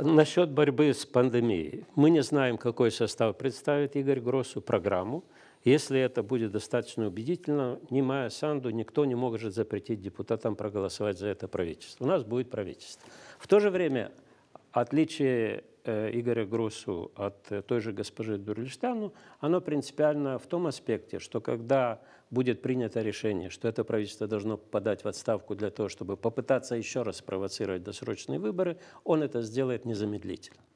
Насчет борьбы с пандемией. Мы не знаем, какой состав представит Игорь Гроссу программу. Если это будет достаточно убедительно, ни Майя Санду, никто не может запретить депутатам проголосовать за это правительство. У нас будет правительство. В то же время отличие Э, Игоря Грусу от э, той же госпожи Дурлиштану, оно принципиально в том аспекте, что когда будет принято решение, что это правительство должно подать в отставку для того, чтобы попытаться еще раз спровоцировать досрочные выборы, он это сделает незамедлительно.